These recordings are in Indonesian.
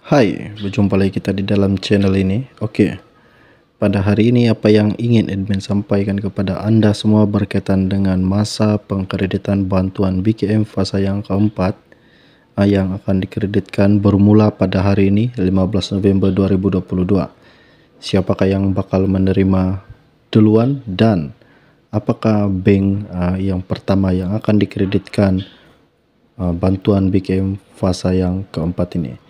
Hai, berjumpa lagi kita di dalam channel ini. Oke, okay. pada hari ini apa yang ingin admin sampaikan kepada Anda semua berkaitan dengan masa pengkreditan bantuan BKM fase yang keempat eh, yang akan dikreditkan bermula pada hari ini 15 November 2022. Siapakah yang bakal menerima duluan dan apakah bank eh, yang pertama yang akan dikreditkan eh, bantuan BKM fase yang keempat ini?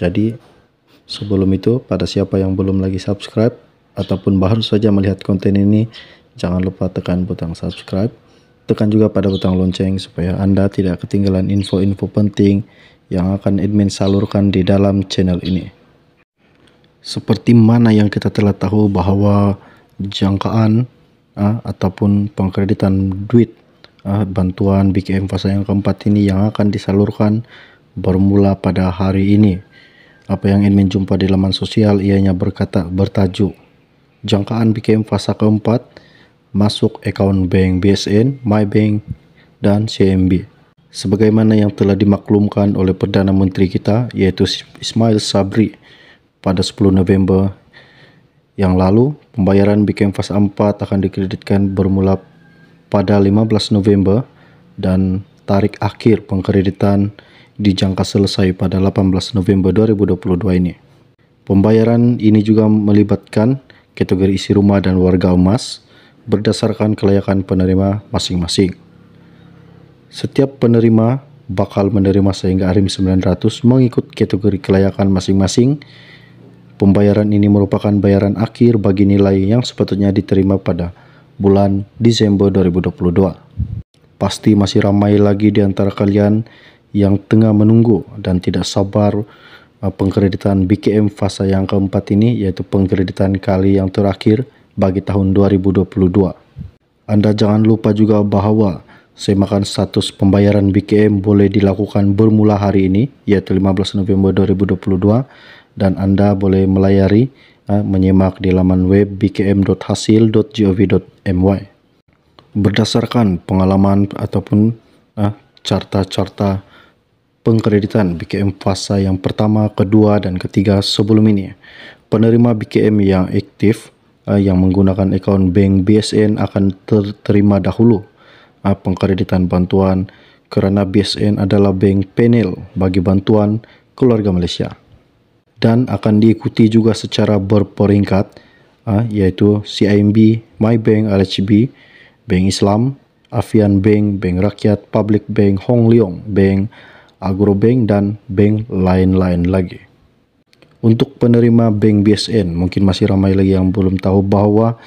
Jadi sebelum itu pada siapa yang belum lagi subscribe ataupun baru saja melihat konten ini jangan lupa tekan butang subscribe tekan juga pada butang lonceng supaya Anda tidak ketinggalan info-info penting yang akan admin salurkan di dalam channel ini. Seperti mana yang kita telah tahu bahwa jangkaan ah, ataupun pengkreditan duit ah, bantuan BKM fase yang keempat ini yang akan disalurkan bermula pada hari ini apa yang ingin jumpa di laman sosial ianya berkata bertajuk jangkaan BKM fase keempat masuk account bank BSN, MyBank, dan CMB. Sebagaimana yang telah dimaklumkan oleh Perdana Menteri kita yaitu Ismail Sabri pada 10 November yang lalu, pembayaran BKM fase 4 akan dikreditkan bermula pada 15 November dan tarik akhir pengkreditan dijangka selesai pada 18 November 2022 ini. Pembayaran ini juga melibatkan kategori isi rumah dan warga emas berdasarkan kelayakan penerima masing-masing. Setiap penerima bakal menerima sehingga ARIM 900 mengikut kategori kelayakan masing-masing. Pembayaran ini merupakan bayaran akhir bagi nilai yang sepatutnya diterima pada bulan Desember 2022. Pasti masih ramai lagi di antara kalian yang tengah menunggu dan tidak sabar uh, pengkreditan BKM fase yang keempat ini yaitu pengkreditan kali yang terakhir bagi tahun 2022. Anda jangan lupa juga bahwa semakan status pembayaran BKM boleh dilakukan bermula hari ini yaitu 15 November 2022 dan Anda boleh melayari uh, menyimak di laman web bkm.hasil.gov.my. Berdasarkan pengalaman ataupun uh, carta-carta pengkreditan BKM fasa yang pertama, kedua, dan ketiga sebelum ini. Penerima BKM yang aktif uh, yang menggunakan akaun bank BSN akan terima dahulu uh, pengkreditan bantuan kerana BSN adalah bank panel bagi bantuan keluarga Malaysia dan akan diikuti juga secara berperingkat uh, iaitu CIMB, MyBank, RHB, Bank Islam, Afian Bank, Bank Rakyat, Public Bank, Hong Leong Bank, Agrobank, dan bank lain-lain lagi. Untuk penerima bank BSN, mungkin masih ramai lagi yang belum tahu bahwa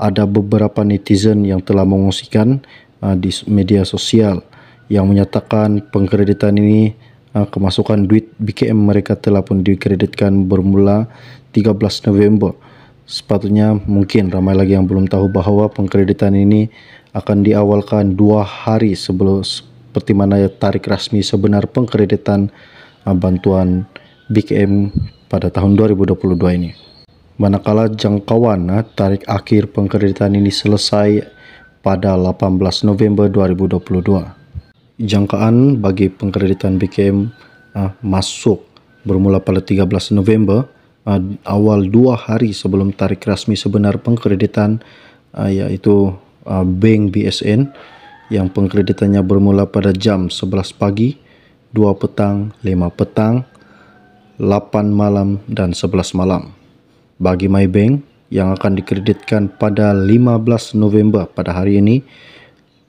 ada beberapa netizen yang telah mengungsikan uh, di media sosial yang menyatakan pengkreditan ini uh, kemasukan duit BKM mereka telah pun dikreditkan bermula 13 November. Sepatutnya mungkin ramai lagi yang belum tahu bahwa pengkreditan ini akan diawalkan dua hari sebelum seperti mana tarik rasmi sebenar pengkreditan uh, bantuan BKM pada tahun 2022 ini. Manakala jangkauan uh, tarik akhir pengkreditan ini selesai pada 18 November 2022. Jangkaan bagi pengkreditan BKM uh, masuk bermula pada 13 November uh, awal dua hari sebelum tarik rasmi sebenar pengkreditan uh, yaitu uh, Bank BSN yang pengkreditannya bermula pada jam 11 pagi, 2 petang, 5 petang, 8 malam, dan 11 malam. Bagi MyBank yang akan dikreditkan pada 15 November pada hari ini,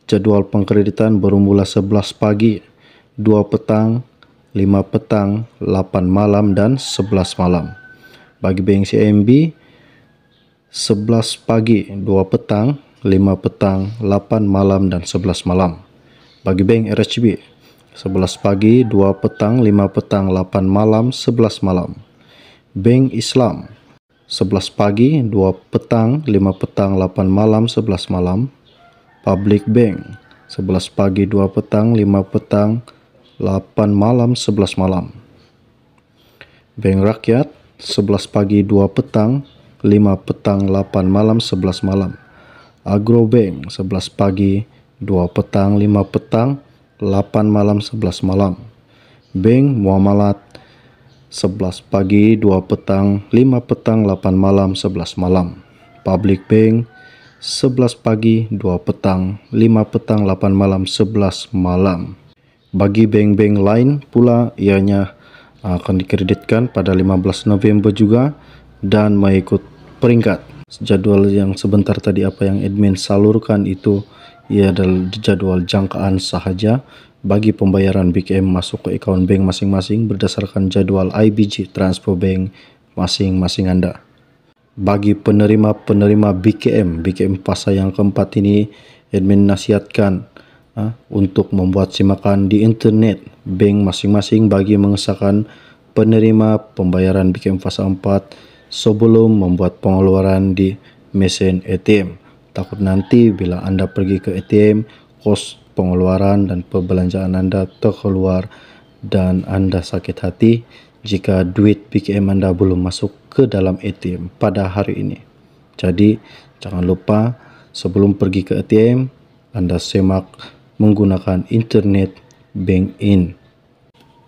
jadwal pengkreditan bermula 11 pagi, 2 petang, 5 petang, 8 malam, dan 11 malam. Bagi Bank CMB, 11 pagi, 2 petang, 5 petang, 8 malam, dan 11 malam. Bagi bank RSCB, 11 pagi, 2 petang, 5 petang, 8 malam, 11 malam. Bank Islam, 11 pagi, 2 petang, 5 petang, 8 malam, 11 malam. Public Bank, 11 pagi, 2 petang, 5 petang, 8 malam, 11 malam. Bank Rakyat, 11 pagi, 2 petang, 5 petang, 8 malam, 11 malam. Agrobank 11 pagi, 2 petang, 5 petang, 8 malam, 11 malam. Bank Muamalat 11 pagi, 2 petang, 5 petang, 8 malam, 11 malam. Public Bank 11 pagi, 2 petang, 5 petang, 8 malam, 11 malam. Bagi bank-bank lain pula ianya akan dikreditkan pada 15 November juga dan mengikut peringkat jadwal yang sebentar tadi apa yang admin salurkan itu ia adalah jadwal jangkaan sahaja bagi pembayaran BKM masuk ke account bank masing-masing berdasarkan jadwal IBG transfer bank masing-masing Anda. Bagi penerima-penerima BKM, BKM pasal yang keempat ini admin nasihatkan uh, untuk membuat simakan di internet bank masing-masing bagi mengesahkan penerima pembayaran BKM fasa 4 sebelum membuat pengeluaran di mesin ATM. Takut nanti bila Anda pergi ke ATM, kos pengeluaran dan perbelanjaan Anda terkeluar dan Anda sakit hati jika duit PKM Anda belum masuk ke dalam ATM pada hari ini. Jadi, jangan lupa sebelum pergi ke ATM, Anda semak menggunakan internet bank in.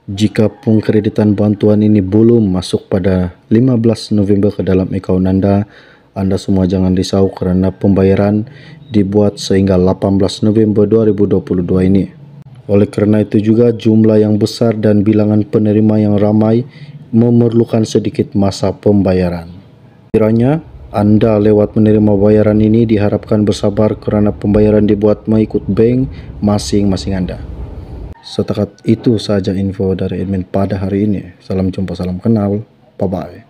Jika pengkreditan bantuan ini belum masuk pada 15 November ke dalam akaun Anda, Anda semua jangan risau karena pembayaran dibuat sehingga 18 November 2022 ini. Oleh karena itu juga jumlah yang besar dan bilangan penerima yang ramai memerlukan sedikit masa pembayaran. Kiranya anda lewat menerima bayaran ini diharapkan bersabar karena pembayaran dibuat mengikut bank masing-masing Anda. Setakat itu saja info dari admin pada hari ini. Salam jumpa, salam kenal. Bye-bye.